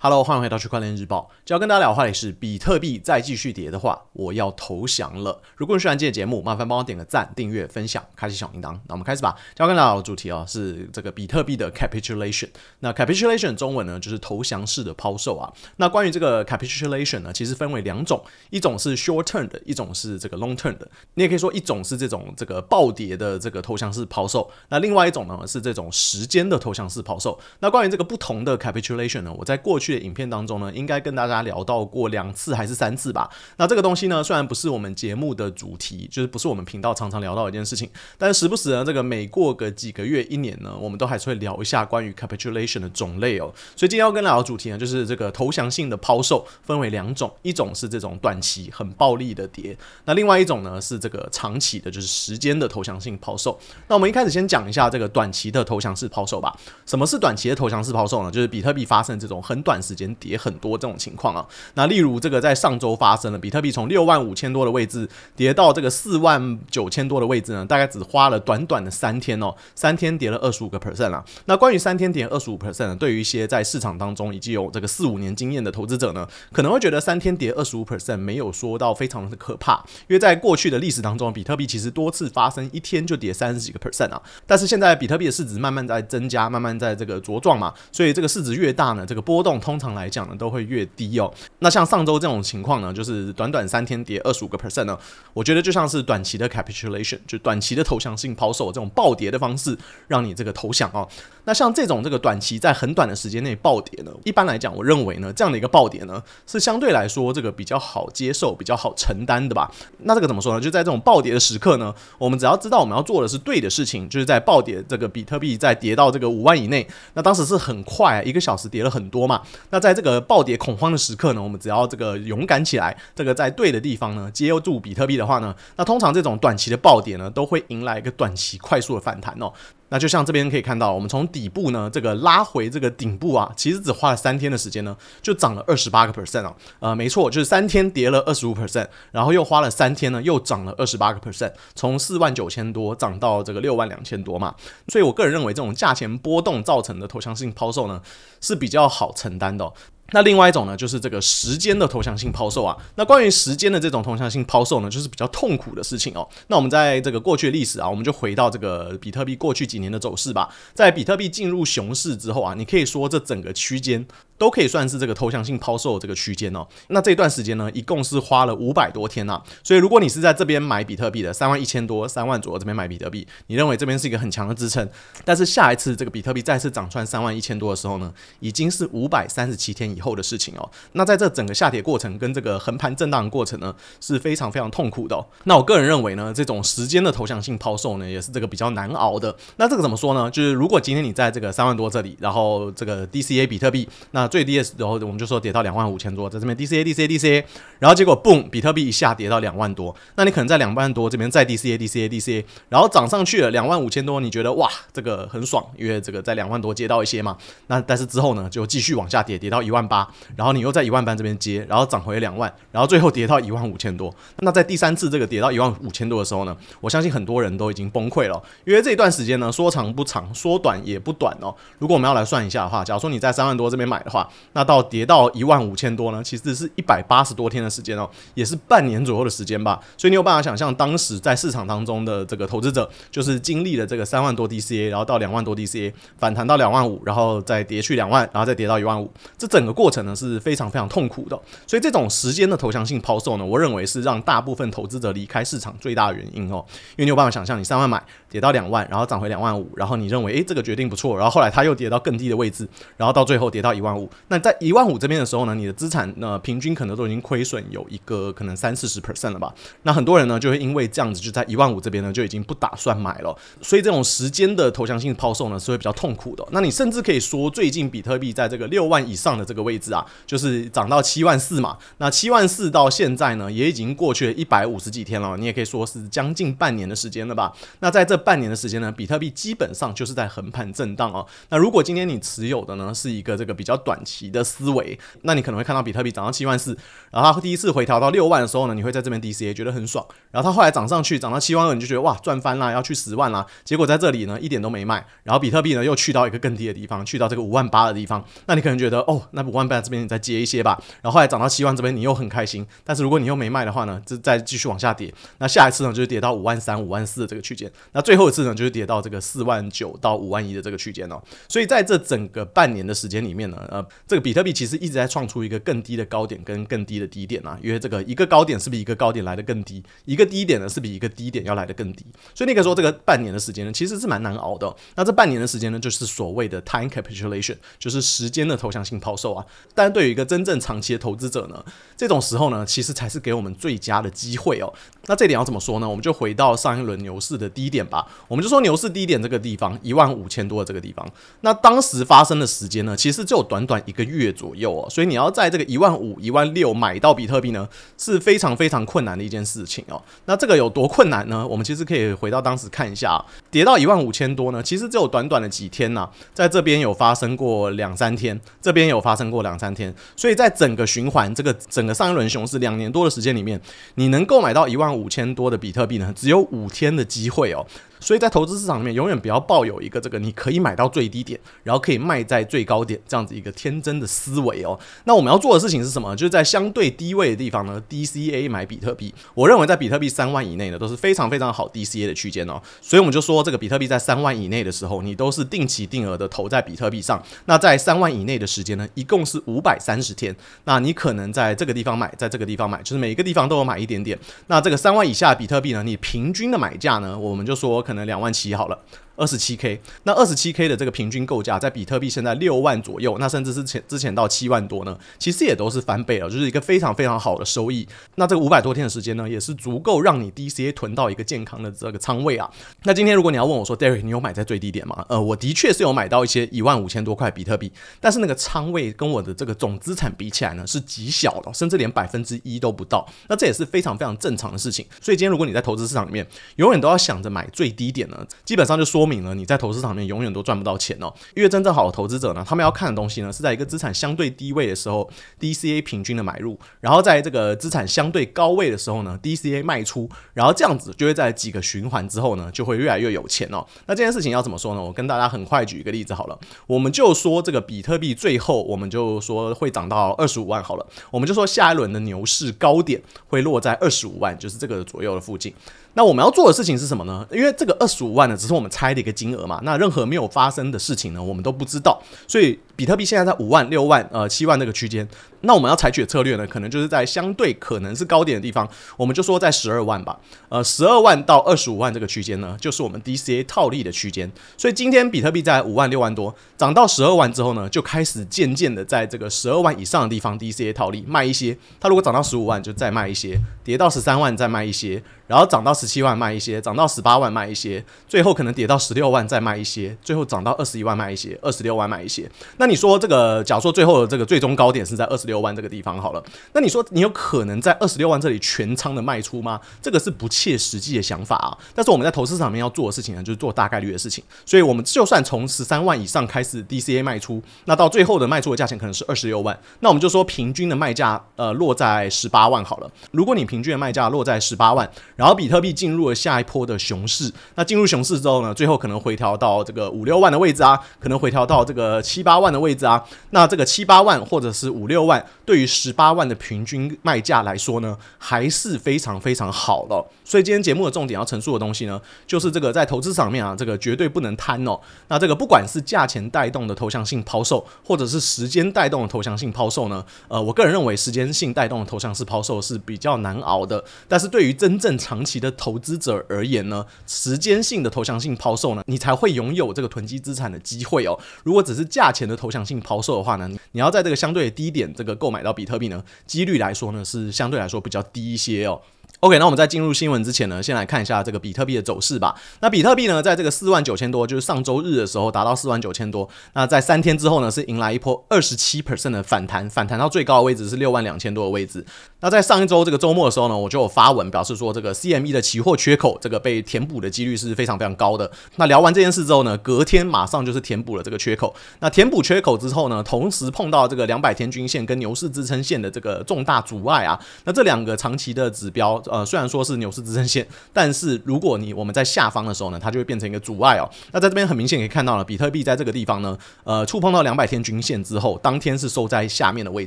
Hello，欢迎回到区块链日报。就要跟大家聊的话题是：比特币再继续跌的话，我要投降了。如果你喜欢今天节目，麻烦帮我点个赞、订阅、分享、开启小铃铛。那我们开始吧。今天要跟大家聊的主题啊，是这个比特币的 capitulation。那 capitulation 中文呢就是投降式的抛售啊。那关于这个 capitulation 呢，其实分为两种，一种是 short term 的，一种是这个 long term 的。你也可以说一种是这种这个暴跌的这个投降式抛售，那另外一种呢是这种时间的投降式抛售。那关于这个不同的 capitulation 呢，我在过去。的影片当中呢，应该跟大家聊到过两次还是三次吧。那这个东西呢，虽然不是我们节目的主题，就是不是我们频道常常聊到的一件事情，但是时不时呢，这个每过个几个月、一年呢，我们都还是会聊一下关于 capitulation 的种类哦。所以今天要跟大家的主题呢，就是这个投降性的抛售分为两种，一种是这种短期很暴力的跌，那另外一种呢是这个长期的，就是时间的投降性抛售。那我们一开始先讲一下这个短期的投降式抛售吧。什么是短期的投降式抛售呢？就是比特币发生这种很短时间跌很多这种情况啊，那例如这个在上周发生了，比特币从六万五千多的位置跌到这个四万九千多的位置呢，大概只花了短短的三天哦，三天跌了二十五个 percent 啊。那关于三天跌二十五 percent 呢，对于一些在市场当中已经有这个四五年经验的投资者呢，可能会觉得三天跌二十五 percent 没有说到非常的可怕，因为在过去的历史当中，比特币其实多次发生一天就跌三十几个 percent 啊，但是现在比特币的市值慢慢在增加，慢慢在这个茁壮嘛，所以这个市值越大呢，这个波动。通常来讲呢，都会越低哦。那像上周这种情况呢，就是短短三天跌二十五个 percent 呢，我觉得就像是短期的 capitulation，就短期的投降性抛售这种暴跌的方式，让你这个投降哦。那像这种这个短期在很短的时间内暴跌呢，一般来讲，我认为呢，这样的一个暴跌呢，是相对来说这个比较好接受、比较好承担的吧。那这个怎么说呢？就在这种暴跌的时刻呢，我们只要知道我们要做的是对的事情，就是在暴跌这个比特币在跌到这个五万以内，那当时是很快，一个小时跌了很多嘛。那在这个暴跌恐慌的时刻呢，我们只要这个勇敢起来，这个在对的地方呢接住比特币的话呢，那通常这种短期的暴跌呢，都会迎来一个短期快速的反弹哦。那就像这边可以看到，我们从底部呢，这个拉回这个顶部啊，其实只花了三天的时间呢，就涨了二十八个 percent 啊，呃，没错，就是三天跌了二十五 percent，然后又花了三天呢，又涨了二十八个 percent，从四万九千多涨到这个六万两千多嘛，所以我个人认为这种价钱波动造成的投降性抛售呢，是比较好承担的。那另外一种呢，就是这个时间的投降性抛售啊。那关于时间的这种投降性抛售呢，就是比较痛苦的事情哦。那我们在这个过去的历史啊，我们就回到这个比特币过去几年的走势吧。在比特币进入熊市之后啊，你可以说这整个区间。都可以算是这个投降性抛售的这个区间哦。那这段时间呢，一共是花了五百多天呐。所以如果你是在这边买比特币的，三万一千多、三万左右这边买比特币，你认为这边是一个很强的支撑。但是下一次这个比特币再次涨穿三万一千多的时候呢，已经是五百三十七天以后的事情哦。那在这整个下跌过程跟这个横盘震荡的过程呢，是非常非常痛苦的。那我个人认为呢，这种时间的投降性抛售呢，也是这个比较难熬的。那这个怎么说呢？就是如果今天你在这个三万多这里，然后这个 DCA 比特币，那最低的时候，我们就说跌到两万五千多，在这边 D C A D C A D C A，然后结果 boom，比特币一下跌到两万多，那你可能在两万多这边再 D C A D C A D C A，然后涨上去了两万五千多，你觉得哇，这个很爽，因为这个在两万多接到一些嘛。那但是之后呢，就继续往下跌，跌到一万八，然后你又在一万八这边接，然后涨回两万，然后最后跌到一万五千多。那在第三次这个跌到一万五千多的时候呢，我相信很多人都已经崩溃了，因为这一段时间呢，说长不长，说短也不短哦。如果我们要来算一下的话，假如说你在三万多这边买的话，那到跌到一万五千多呢？其实是一百八十多天的时间哦，也是半年左右的时间吧。所以你有办法想象当时在市场当中的这个投资者，就是经历了这个三万多 DCA，然后到两万多 DCA 反弹到两万五，然后再跌去两万，然后再跌到一万五。这整个过程呢是非常非常痛苦的。所以这种时间的投降性抛售呢，我认为是让大部分投资者离开市场最大的原因哦。因为你有办法想象，你三万买跌到两万，然后涨回两万五，然后你认为哎这个决定不错，然后后来它又跌到更低的位置，然后到最后跌到一万五。那在一万五这边的时候呢，你的资产呢平均可能都已经亏损有一个可能三四十 percent 了吧？那很多人呢就会因为这样子，就在一万五这边呢就已经不打算买了。所以这种时间的投降性抛售呢是会比较痛苦的。那你甚至可以说，最近比特币在这个六万以上的这个位置啊，就是涨到七万四嘛。那七万四到现在呢也已经过去了一百五十几天了，你也可以说是将近半年的时间了吧？那在这半年的时间呢，比特币基本上就是在横盘震荡啊。那如果今天你持有的呢是一个这个比较短。期的思维，那你可能会看到比特币涨到七万四，然后它第一次回调到六万的时候呢，你会在这边 d c 也觉得很爽。然后它后来涨上去，涨到七万二，你就觉得哇赚翻啦，要去十万啦。结果在这里呢一点都没卖，然后比特币呢又去到一个更低的地方，去到这个五万八的地方。那你可能觉得哦，那五万八这边你再接一些吧。然后后来涨到七万这边你又很开心，但是如果你又没卖的话呢，就再继续往下跌。那下一次呢就是跌到五万三、五万四的这个区间。那最后一次呢就是跌到这个四万九到五万一的这个区间哦。所以在这整个半年的时间里面呢，呃。这个比特币其实一直在创出一个更低的高点跟更低的低点啊，因为这个一个高点是比一个高点来的更低，一个低点呢是比一个低点要来的更低，所以那个时候这个半年的时间呢其实是蛮难熬的。那这半年的时间呢，就是所谓的 time capitulation，就是时间的投降性抛售啊。但对于一个真正长期的投资者呢，这种时候呢，其实才是给我们最佳的机会哦。那这点要怎么说呢？我们就回到上一轮牛市的低点吧。我们就说牛市低点这个地方一万五千多的这个地方，那当时发生的时间呢，其实只有短短。一个月左右哦，所以你要在这个一万五、一万六买到比特币呢，是非常非常困难的一件事情哦。那这个有多困难呢？我们其实可以回到当时看一下啊，跌到一万五千多呢，其实只有短短的几天呐，在这边有发生过两三天，这边有发生过两三天，所以在整个循环这个整个上一轮熊市两年多的时间里面，你能购买到一万五千多的比特币呢，只有五天的机会哦。所以在投资市场里面，永远不要抱有一个这个你可以买到最低点，然后可以卖在最高点这样子一个天真的思维哦。那我们要做的事情是什么？就是在相对低位的地方呢，DCA 买比特币。我认为在比特币三万以内呢，都是非常非常好 DCA 的区间哦。所以我们就说，这个比特币在三万以内的时候，你都是定期定额的投在比特币上。那在三万以内的时间呢，一共是五百三十天。那你可能在这个地方买，在这个地方买，就是每一个地方都有买一点点。那这个三万以下比特币呢，你平均的买价呢，我们就说。可能两万七好了，二十七 K，那二十七 K 的这个平均构价，在比特币现在六万左右，那甚至是前之前到七万多呢，其实也都是翻倍了，就是一个非常非常好的收益。那这个五百多天的时间呢，也是足够让你 DCA 囤到一个健康的这个仓位啊。那今天如果你要问我说，Derek，你有买在最低点吗？呃，我的确是有买到一些一万五千多块比特币，但是那个仓位跟我的这个总资产比起来呢，是极小的，甚至连百分之一都不到。那这也是非常非常正常的事情。所以今天如果你在投资市场里面，永远都要想着买最。低点呢，基本上就说明了你在投资上面永远都赚不到钱哦。因为真正好的投资者呢，他们要看的东西呢，是在一个资产相对低位的时候，DCA 平均的买入，然后在这个资产相对高位的时候呢，DCA 卖出，然后这样子就会在几个循环之后呢，就会越来越有钱哦。那这件事情要怎么说呢？我跟大家很快举一个例子好了，我们就说这个比特币最后我们就说会涨到二十五万好了，我们就说下一轮的牛市高点会落在二十五万，就是这个左右的附近。那我们要做的事情是什么呢？因为这个二十五万呢，只是我们猜的一个金额嘛。那任何没有发生的事情呢，我们都不知道，所以。比特币现在在五万、六万、呃七万那个区间，那我们要采取的策略呢，可能就是在相对可能是高点的地方，我们就说在十二万吧。呃，十二万到二十五万这个区间呢，就是我们 DCA 套利的区间。所以今天比特币在五万六万多涨到十二万之后呢，就开始渐渐的在这个十二万以上的地方 DCA 套利卖一些。它如果涨到十五万就再卖一些，跌到十三万再卖一些，然后涨到十七万卖一些，涨到十八万卖一些，最后可能跌到十六万再卖一些，最后涨到二十一万卖一些，二十六万卖一些。那你说这个，假如说最后的这个最终高点是在二十六万这个地方好了。那你说你有可能在二十六万这里全仓的卖出吗？这个是不切实际的想法啊。但是我们在投资上面要做的事情呢，就是做大概率的事情。所以我们就算从十三万以上开始 DCA 卖出，那到最后的卖出的价钱可能是二十六万。那我们就说平均的卖价呃落在十八万好了。如果你平均的卖价落在十八万，然后比特币进入了下一波的熊市，那进入熊市之后呢，最后可能回调到这个五六万的位置啊，可能回调到这个七八万的。位置啊，那这个七八万或者是五六万，对于十八万的平均卖价来说呢，还是非常非常好了。所以今天节目的重点要陈述的东西呢，就是这个在投资上面啊，这个绝对不能贪哦。那这个不管是价钱带动的投降性抛售，或者是时间带动的投降性抛售呢，呃，我个人认为时间性带动的投降式抛售是比较难熬的。但是对于真正长期的投资者而言呢，时间性的投降性抛售呢，你才会拥有这个囤积资产的机会哦。如果只是价钱的投降性抛售的话呢，你要在这个相对低点这个购买到比特币呢，几率来说呢，是相对来说比较低一些哦。OK，那我们在进入新闻之前呢，先来看一下这个比特币的走势吧。那比特币呢，在这个四万九千多，就是上周日的时候达到四万九千多。那在三天之后呢，是迎来一波二十七 percent 的反弹，反弹到最高的位置是六万两千多的位置。那在上一周这个周末的时候呢，我就有发文表示说，这个 CME 的期货缺口这个被填补的几率是非常非常高的。那聊完这件事之后呢，隔天马上就是填补了这个缺口。那填补缺口之后呢，同时碰到这个两百天均线跟牛市支撑线的这个重大阻碍啊。那这两个长期的指标，呃，虽然说是牛市支撑线，但是如果你我们在下方的时候呢，它就会变成一个阻碍哦。那在这边很明显可以看到了，比特币在这个地方呢，呃，触碰到两百天均线之后，当天是收在下面的位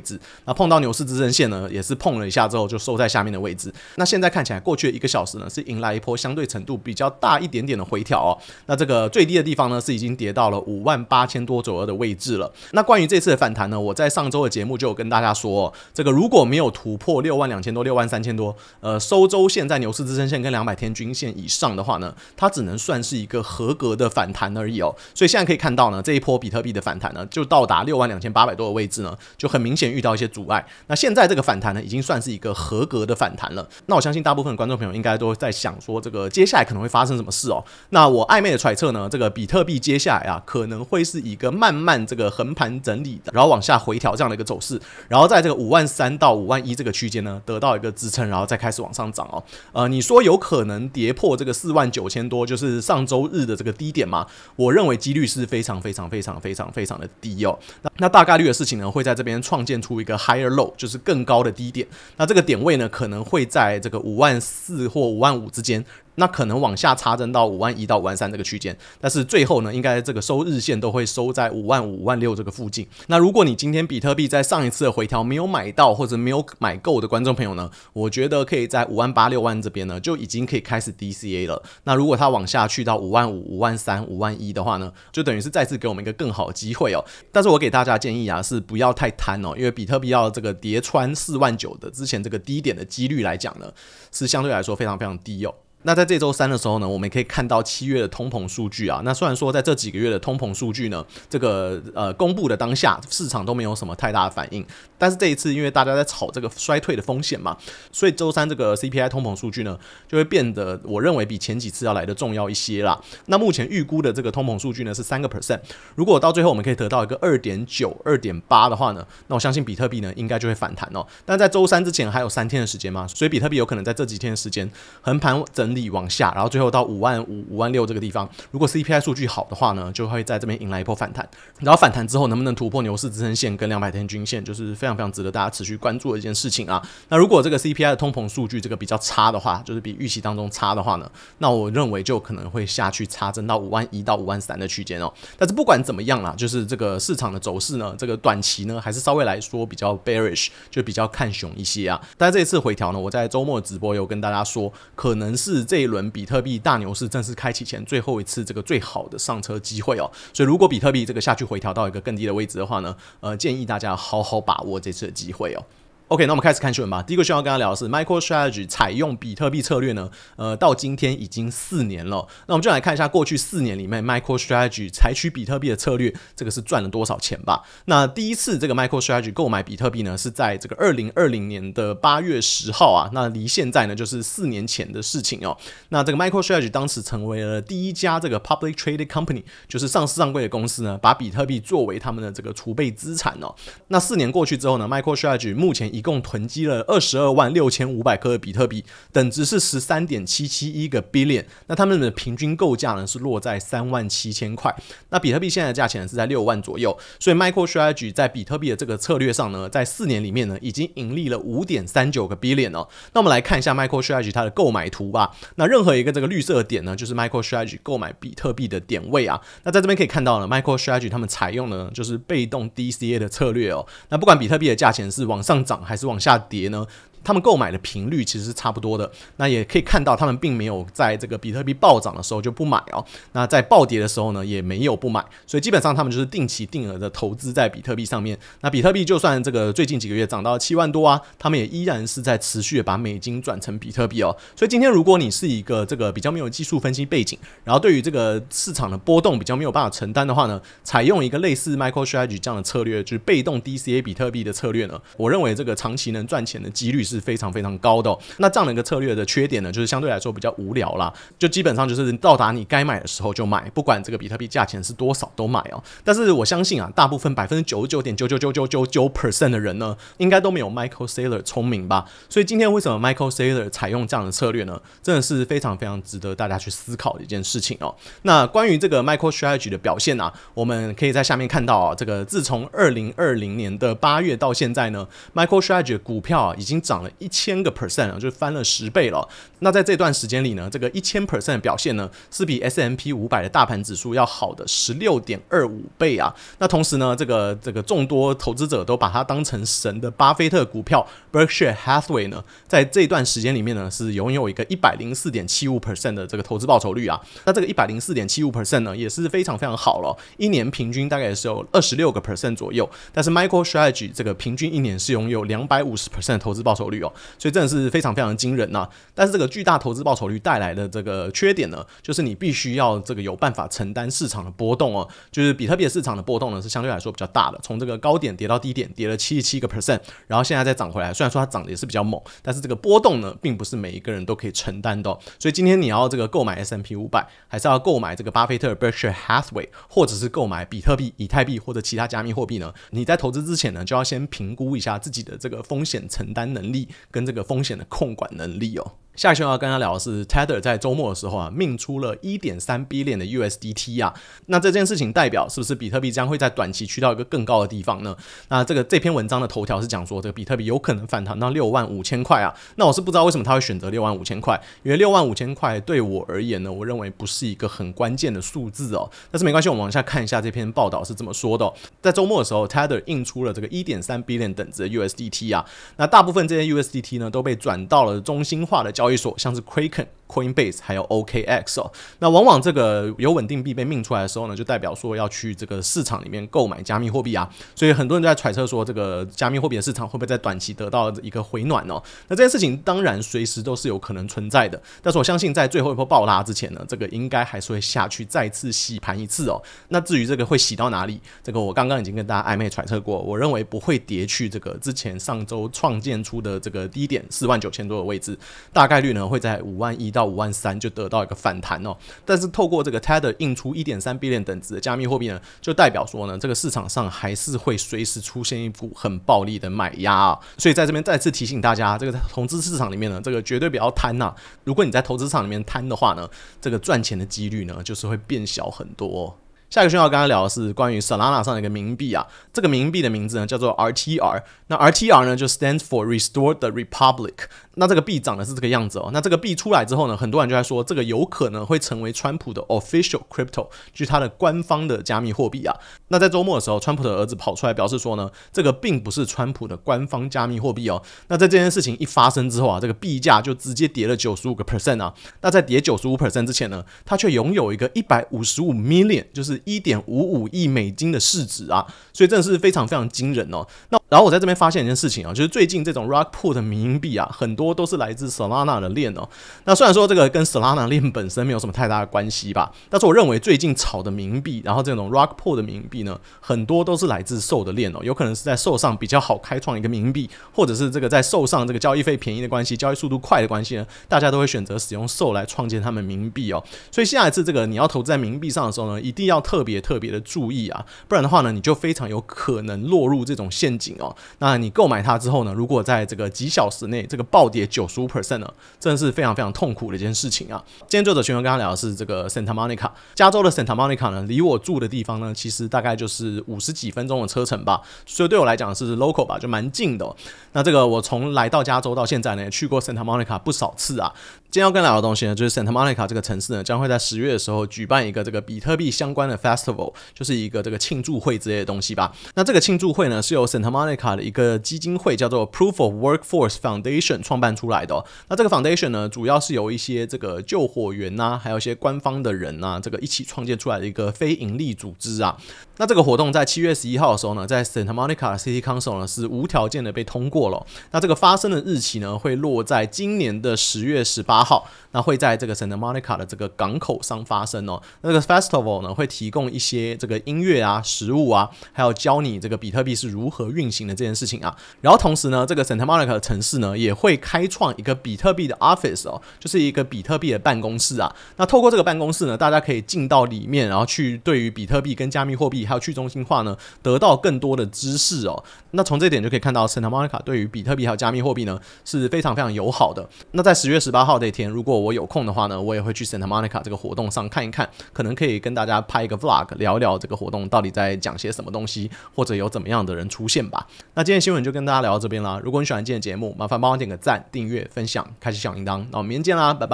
置。那碰到牛市支撑线呢，也是碰。了一下之后就收在下面的位置。那现在看起来过去的一个小时呢，是迎来一波相对程度比较大一点点的回调哦。那这个最低的地方呢，是已经跌到了五万八千多左右的位置了。那关于这次的反弹呢，我在上周的节目就有跟大家说，这个如果没有突破六万两千多、六万三千多，呃，收周线在牛市支撑线跟两百天均线以上的话呢，它只能算是一个合格的反弹而已哦。所以现在可以看到呢，这一波比特币的反弹呢，就到达六万两千八百多的位置呢，就很明显遇到一些阻碍。那现在这个反弹呢，已经算。算是一个合格的反弹了。那我相信大部分观众朋友应该都在想说，这个接下来可能会发生什么事哦。那我暧昧的揣测呢，这个比特币接下来啊，可能会是一个慢慢这个横盘整理的，然后往下回调这样的一个走势，然后在这个五万三到五万一这个区间呢，得到一个支撑，然后再开始往上涨哦。呃，你说有可能跌破这个四万九千多，就是上周日的这个低点吗？我认为几率是非常非常非常非常非常的低哦。那那大概率的事情呢，会在这边创建出一个 higher low，就是更高的低点。那这个点位呢，可能会在这个五万四或五万五之间。那可能往下插针到五万一到五万三这个区间，但是最后呢，应该这个收日线都会收在五万五、五万六这个附近。那如果你今天比特币在上一次的回调没有买到或者没有买够的观众朋友呢，我觉得可以在五万八、六万这边呢就已经可以开始 DCA 了。那如果它往下去到五万五、五万三、五万一的话呢，就等于是再次给我们一个更好的机会哦。但是我给大家建议啊，是不要太贪哦，因为比特币要这个叠穿四万九的之前这个低点的几率来讲呢，是相对来说非常非常低哦。那在这周三的时候呢，我们可以看到七月的通膨数据啊。那虽然说在这几个月的通膨数据呢，这个呃公布的当下，市场都没有什么太大的反应。但是这一次，因为大家在炒这个衰退的风险嘛，所以周三这个 CPI 通膨数据呢，就会变得我认为比前几次要来的重要一些啦。那目前预估的这个通膨数据呢是三个 percent。如果到最后我们可以得到一个二点九、二点八的话呢，那我相信比特币呢应该就会反弹哦。但在周三之前还有三天的时间嘛，所以比特币有可能在这几天的时间横盘整。力往下，然后最后到五万五五万六这个地方，如果 CPI 数据好的话呢，就会在这边迎来一波反弹。然后反弹之后能不能突破牛市支撑线跟两百天均线，就是非常非常值得大家持续关注的一件事情啊。那如果这个 CPI 的通膨数据这个比较差的话，就是比预期当中差的话呢，那我认为就可能会下去差增到五万一到五万三的区间哦。但是不管怎么样啦，就是这个市场的走势呢，这个短期呢还是稍微来说比较 bearish，就比较看熊一些啊。但这一次回调呢，我在周末直播有跟大家说，可能是。这一轮比特币大牛市正式开启前最后一次这个最好的上车机会哦，所以如果比特币这个下去回调到一个更低的位置的话呢，呃，建议大家好好把握这次的机会哦。OK，那我们开始看新闻吧。第一个新闻要跟他聊的是 m i c r o Strategy 采用比特币策略呢，呃，到今天已经四年了。那我们就来看一下过去四年里面 m i c r o Strategy 采取比特币的策略，这个是赚了多少钱吧？那第一次这个 m i c r o Strategy 购买比特币呢，是在这个二零二零年的八月十号啊，那离现在呢就是四年前的事情哦。那这个 m i c r o Strategy 当时成为了第一家这个 Public t r a d e d Company，就是上市上柜的公司呢，把比特币作为他们的这个储备资产哦。那四年过去之后呢 m i c r o Strategy 目前一共囤积了二十二万六千五百的比特币，等值是十三点七七一个 billion。那他们的平均购价呢是落在三万七千块。那比特币现在的价钱呢是在六万左右。所以 m i c r o s t r a g y 在比特币的这个策略上呢，在四年里面呢，已经盈利了五点三九个 billion 哦。那我们来看一下 m i c r o s t r a g y 它的购买图吧。那任何一个这个绿色的点呢，就是 m i c r o s t r a g y 购买比特币的点位啊。那在这边可以看到呢，m i c r o s t r a g y 他们采用呢就是被动 DCA 的策略哦。那不管比特币的价钱是往上涨。还是往下跌呢？他们购买的频率其实是差不多的，那也可以看到他们并没有在这个比特币暴涨的时候就不买哦，那在暴跌的时候呢也没有不买，所以基本上他们就是定期定额的投资在比特币上面。那比特币就算这个最近几个月涨到七万多啊，他们也依然是在持续的把美金转成比特币哦。所以今天如果你是一个这个比较没有技术分析背景，然后对于这个市场的波动比较没有办法承担的话呢，采用一个类似 m i c r o Strategy 这样的策略，就是被动 DCA 比特币的策略呢，我认为这个长期能赚钱的几率是。是非常非常高的。那这样的一个策略的缺点呢，就是相对来说比较无聊啦。就基本上就是到达你该买的时候就买，不管这个比特币价钱是多少都买哦。但是我相信啊，大部分百分之九十九点九九九九九九 percent 的人呢，应该都没有 Michael Saylor 聪明吧？所以今天为什么 Michael Saylor 采用这样的策略呢？真的是非常非常值得大家去思考的一件事情哦。那关于这个 Michael Strategy 的表现啊，我们可以在下面看到啊，这个自从二零二零年的八月到现在呢，Michael Strategy 股票啊已经涨。一千个 percent 啊，就翻了十倍了。那在这段时间里呢，这个一千 percent 的表现呢，是比 S M P 五百的大盘指数要好的十六点二五倍啊。那同时呢，这个这个众多投资者都把它当成神的巴菲特股票，Berkshire Hathaway 呢，在这段时间里面呢，是拥有一个一百零四点七五 percent 的这个投资报酬率啊。那这个一百零四点七五 percent 呢，也是非常非常好了，一年平均大概也是有二十六个 percent 左右。但是 Michael Strategy 这个平均一年是拥有两百五十 percent 的投资报酬。率哦，所以真的是非常非常惊人呐。但是这个巨大投资报酬率带来的这个缺点呢，就是你必须要这个有办法承担市场的波动哦。就是比特币市场的波动呢是相对来说比较大的，从这个高点跌到低点跌了七十七个 percent，然后现在再涨回来，虽然说它涨的也是比较猛，但是这个波动呢并不是每一个人都可以承担的。所以今天你要这个购买 S M P 五百，还是要购买这个巴菲特 Berkshire Hathaway，或者是购买比特币、以太币或者其他加密货币呢？你在投资之前呢，就要先评估一下自己的这个风险承担能力。跟这个风险的控管能力哦。下期我要跟大家聊的是，Tether 在周末的时候啊，命出了一点三 B 链的 USDT 啊。那这件事情代表是不是比特币将会在短期去到一个更高的地方呢？那这个这篇文章的头条是讲说，这个比特币有可能反弹到六万五千块啊。那我是不知道为什么他会选择六万五千块，因为六万五千块对我而言呢，我认为不是一个很关键的数字哦。但是没关系，我们往下看一下这篇报道是怎么说的。在周末的时候，Tether 印出了这个一点三 B 链等值的 USDT 啊。那大部分这些 USDT 呢，都被转到了中心化的交交易所像是 Kraken、Coinbase 还有 OKX 哦，那往往这个有稳定币被命出来的时候呢，就代表说要去这个市场里面购买加密货币啊，所以很多人都在揣测说，这个加密货币的市场会不会在短期得到一个回暖哦？那这件事情当然随时都是有可能存在的，但是我相信在最后一波暴拉之前呢，这个应该还是会下去再次洗盘一次哦。那至于这个会洗到哪里，这个我刚刚已经跟大家暧昧揣测过，我认为不会跌去这个之前上周创建出的这个低点四万九千多的位置，大概。概率呢会在五万一到五万三就得到一个反弹哦，但是透过这个 Tether 印出一点三 B 链等值的加密货币呢，就代表说呢这个市场上还是会随时出现一股很暴力的买压啊，所以在这边再次提醒大家，这个投资市场里面呢这个绝对不要贪呐，如果你在投资场里面贪的话呢，这个赚钱的几率呢就是会变小很多。下一个讯号，刚刚聊的是关于 Solana 上一个冥币啊，这个冥币的名字呢叫做 RTR。那 RTR 呢就 stands for Restore the Republic。那这个币长得是这个样子哦。那这个币出来之后呢，很多人就在说这个有可能会成为川普的 official crypto，就是他的官方的加密货币啊。那在周末的时候，川普的儿子跑出来表示说呢，这个并不是川普的官方加密货币哦。那在这件事情一发生之后啊，这个币价就直接跌了九十五个 percent 啊。那在跌九十五 percent 之前呢，他却拥有一个一百五十五 million，就是。一点五五亿美金的市值啊，所以真的是非常非常惊人哦。那。然后我在这边发现一件事情啊，就是最近这种 rock pool 的冥币啊，很多都是来自 Solana 的链哦。那虽然说这个跟 Solana 链本身没有什么太大的关系吧，但是我认为最近炒的冥币，然后这种 rock pool 的冥币呢，很多都是来自兽的链哦。有可能是在兽上比较好开创一个冥币，或者是这个在兽上这个交易费便宜的关系，交易速度快的关系呢，大家都会选择使用兽来创建他们冥币哦。所以下一次这个你要投资在冥币上的时候呢，一定要特别特别的注意啊，不然的话呢，你就非常有可能落入这种陷阱。那你购买它之后呢？如果在这个几小时内，这个暴跌九十五 percent 呢，真的是非常非常痛苦的一件事情啊！今天作者群友跟他聊的是这个 Santa Monica，加州的 Santa Monica 呢，离我住的地方呢，其实大概就是五十几分钟的车程吧，所以对我来讲是 local 吧，就蛮近哦。那这个我从来到加州到现在呢，去过 Santa Monica 不少次啊。今天要跟聊的东西呢，就是 Santa Monica 这个城市呢，将会在十月的时候举办一个这个比特币相关的 festival，就是一个这个庆祝会之类的东西吧。那这个庆祝会呢，是由 Santa Monica 的一个基金会叫做 Proof of Workforce Foundation 创办出来的。那这个 foundation 呢，主要是由一些这个救火员呐，还有一些官方的人呐，这个一起创建出来的一个非营利组织啊。那这个活动在七月十一号的时候呢，在 Santa Monica City Council 呢是无条件的被通过了。那这个发生的日期呢，会落在今年的十月十八。号，那会在这个 Santa Monica 的这个港口上发生哦。那个 Festival 呢，会提供一些这个音乐啊、食物啊，还有教你这个比特币是如何运行的这件事情啊。然后同时呢，这个 Santa Monica 的城市呢，也会开创一个比特币的 Office 哦，就是一个比特币的办公室啊。那透过这个办公室呢，大家可以进到里面，然后去对于比特币跟加密货币还有去中心化呢，得到更多的知识哦。那从这点就可以看到 Santa Monica 对于比特币还有加密货币呢是非常非常友好的。那在十月十八号的。天，如果我有空的话呢，我也会去 Santa Monica 这个活动上看一看，可能可以跟大家拍一个 vlog，聊聊这个活动到底在讲些什么东西，或者有怎么样的人出现吧。那今天新闻就跟大家聊到这边啦。如果你喜欢今天的节目，麻烦帮我点个赞、订阅、分享、开启小铃铛。那我们明天见啦，拜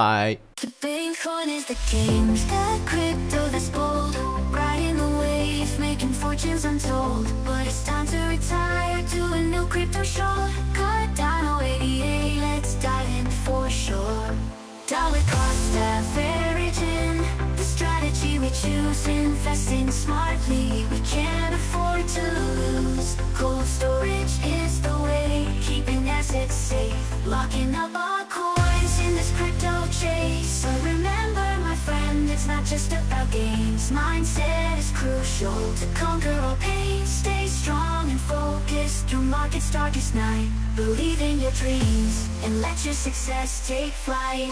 拜。investing smartly We can't afford to lose Cold storage is the way Keeping assets safe Locking up our coins in this crypto chase So remember my friend, it's not just about games Mindset is crucial to conquer all pain Stay strong and focused through market's darkest night Believe in your dreams and let your success take flight